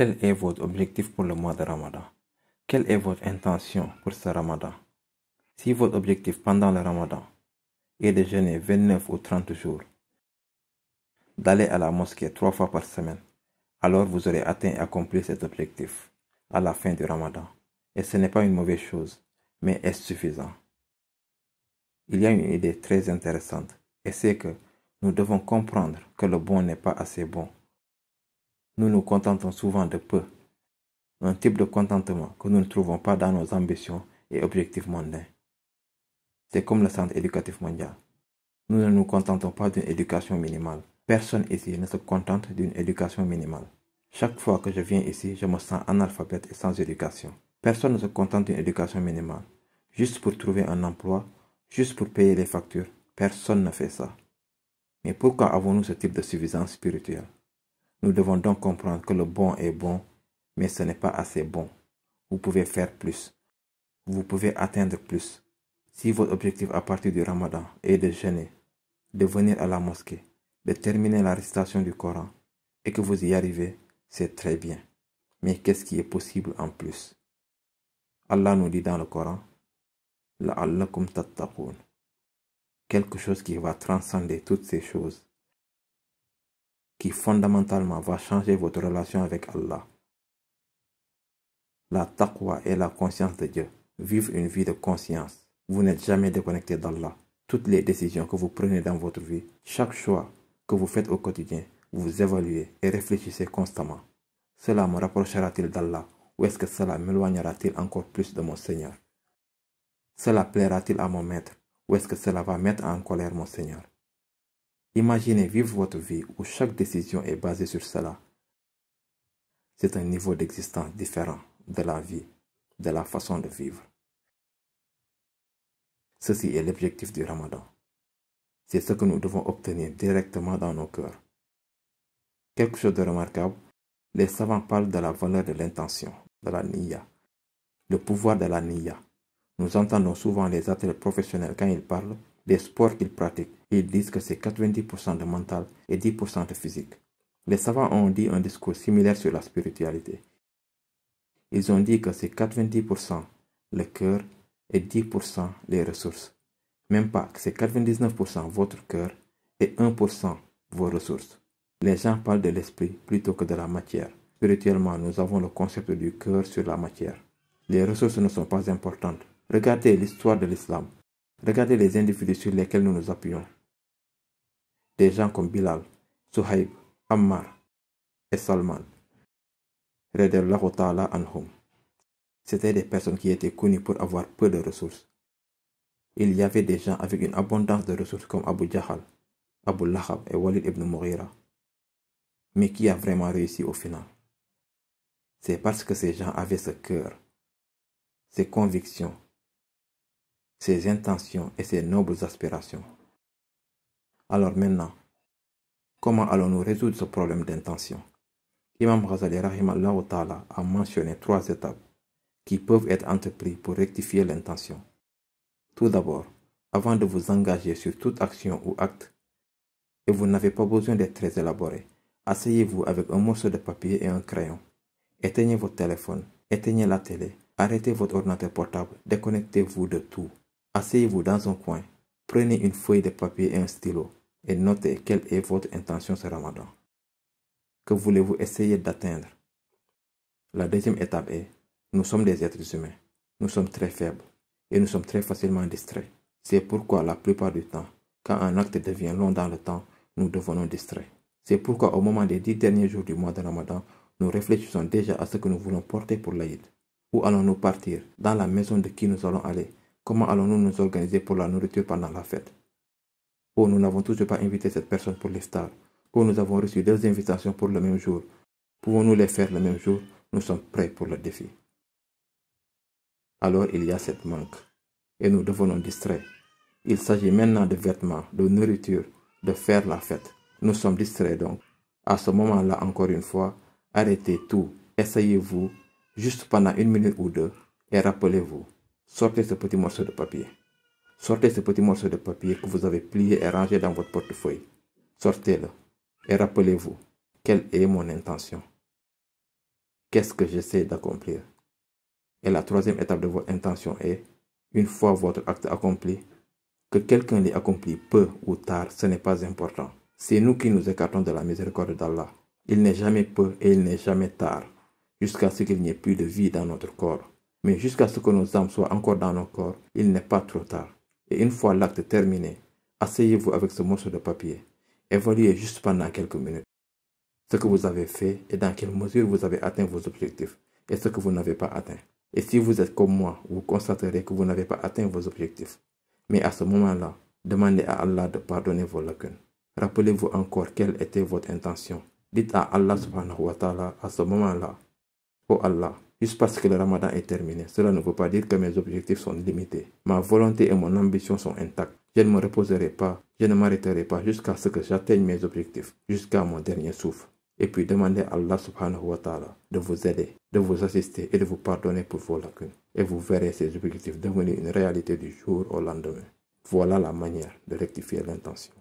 Quel est votre objectif pour le mois de Ramadan Quelle est votre intention pour ce Ramadan Si votre objectif pendant le Ramadan est de jeûner 29 ou 30 jours, d'aller à la mosquée trois fois par semaine, alors vous aurez atteint et accompli cet objectif à la fin du Ramadan. Et ce n'est pas une mauvaise chose, mais est ce suffisant Il y a une idée très intéressante, et c'est que nous devons comprendre que le bon n'est pas assez bon nous nous contentons souvent de peu, un type de contentement que nous ne trouvons pas dans nos ambitions et objectifs mondains. C'est comme le Centre éducatif mondial. Nous ne nous contentons pas d'une éducation minimale. Personne ici ne se contente d'une éducation minimale. Chaque fois que je viens ici, je me sens analphabète et sans éducation. Personne ne se contente d'une éducation minimale. Juste pour trouver un emploi, juste pour payer les factures, personne ne fait ça. Mais pourquoi avons-nous ce type de suffisance spirituelle nous devons donc comprendre que le bon est bon, mais ce n'est pas assez bon. Vous pouvez faire plus. Vous pouvez atteindre plus. Si votre objectif à partir du ramadan est de jeûner, de venir à la mosquée, de terminer la récitation du Coran, et que vous y arrivez, c'est très bien. Mais qu'est-ce qui est possible en plus Allah nous dit dans le Coran, La Quelque chose qui va transcender toutes ces choses qui fondamentalement va changer votre relation avec Allah. La taqwa est la conscience de Dieu. Vivre une vie de conscience. Vous n'êtes jamais déconnecté d'Allah. Toutes les décisions que vous prenez dans votre vie, chaque choix que vous faites au quotidien, vous évaluez et réfléchissez constamment. Cela me rapprochera-t-il d'Allah ou est-ce que cela m'éloignera-t-il encore plus de mon Seigneur Cela plaira-t-il à mon Maître ou est-ce que cela va mettre en colère mon Seigneur Imaginez vivre votre vie où chaque décision est basée sur cela. C'est un niveau d'existence différent de la vie, de la façon de vivre. Ceci est l'objectif du ramadan. C'est ce que nous devons obtenir directement dans nos cœurs. Quelque chose de remarquable, les savants parlent de la valeur de l'intention, de la niya, le pouvoir de la niya. Nous entendons souvent les athlètes professionnels quand ils parlent les sports qu'ils pratiquent. Ils disent que c'est 90% de mental et 10% de physique. Les savants ont dit un discours similaire sur la spiritualité. Ils ont dit que c'est 90% le cœur et 10% les ressources. Même pas que c'est 99% votre cœur et 1% vos ressources. Les gens parlent de l'esprit plutôt que de la matière. Spirituellement, nous avons le concept du cœur sur la matière. Les ressources ne sont pas importantes. Regardez l'histoire de l'islam. Regardez les individus sur lesquels nous nous appuyons. Des gens comme Bilal, Suhaib, Ammar et Salman. anhum. C'étaient des personnes qui étaient connues pour avoir peu de ressources. Il y avait des gens avec une abondance de ressources comme Abu Jahal, Abu Lahab et Walid ibn Mughira. Mais qui a vraiment réussi au final C'est parce que ces gens avaient ce cœur, ces convictions ses intentions et ses nobles aspirations. Alors maintenant, comment allons-nous résoudre ce problème d'intention Imam Ghazali Rahimallah Ta'ala a mentionné trois étapes qui peuvent être entreprises pour rectifier l'intention. Tout d'abord, avant de vous engager sur toute action ou acte, et vous n'avez pas besoin d'être très élaboré, asseyez-vous avec un morceau de papier et un crayon. Éteignez votre téléphone, éteignez la télé, arrêtez votre ordinateur portable, déconnectez-vous de tout. Asseyez-vous dans un coin, prenez une feuille de papier et un stylo et notez quelle est votre intention ce ramadan. Que voulez-vous essayer d'atteindre La deuxième étape est, nous sommes des êtres humains, nous sommes très faibles et nous sommes très facilement distraits. C'est pourquoi la plupart du temps, quand un acte devient long dans le temps, nous devenons distraits. C'est pourquoi au moment des dix derniers jours du mois de Ramadan, nous réfléchissons déjà à ce que nous voulons porter pour l'Aïd. Où allons-nous partir Dans la maison de qui nous allons aller Comment allons-nous nous organiser pour la nourriture pendant la fête Oh, nous n'avons toujours pas invité cette personne pour stars. Oh, nous avons reçu deux invitations pour le même jour. Pouvons-nous les faire le même jour Nous sommes prêts pour le défi. Alors il y a cette manque. Et nous devons nous distraire. Il s'agit maintenant de vêtements, de nourriture, de faire la fête. Nous sommes distraits donc. À ce moment-là, encore une fois, arrêtez tout. Essayez-vous juste pendant une minute ou deux et rappelez-vous, Sortez ce petit morceau de papier. Sortez ce petit morceau de papier que vous avez plié et rangé dans votre portefeuille. Sortez-le et rappelez-vous quelle est mon intention. Qu'est-ce que j'essaie d'accomplir Et la troisième étape de votre intention est, une fois votre acte accompli, que quelqu'un l'ait accompli peu ou tard, ce n'est pas important. C'est nous qui nous écartons de la miséricorde d'Allah. Il n'est jamais peu et il n'est jamais tard, jusqu'à ce qu'il n'y ait plus de vie dans notre corps. Mais jusqu'à ce que nos âmes soient encore dans nos corps, il n'est pas trop tard. Et une fois l'acte terminé, asseyez-vous avec ce morceau de papier. Évaluez juste pendant quelques minutes ce que vous avez fait et dans quelle mesure vous avez atteint vos objectifs et ce que vous n'avez pas atteint. Et si vous êtes comme moi, vous constaterez que vous n'avez pas atteint vos objectifs. Mais à ce moment-là, demandez à Allah de pardonner vos lacunes. Rappelez-vous encore quelle était votre intention. Dites à Allah subhanahu wa ta'ala à ce moment-là, Oh Allah, Juste parce que le ramadan est terminé, cela ne veut pas dire que mes objectifs sont limités. Ma volonté et mon ambition sont intactes. Je ne me reposerai pas, je ne m'arrêterai pas jusqu'à ce que j'atteigne mes objectifs, jusqu'à mon dernier souffle. Et puis demandez à Allah subhanahu wa ta'ala de vous aider, de vous assister et de vous pardonner pour vos lacunes. Et vous verrez ces objectifs devenir une réalité du jour au lendemain. Voilà la manière de rectifier l'intention.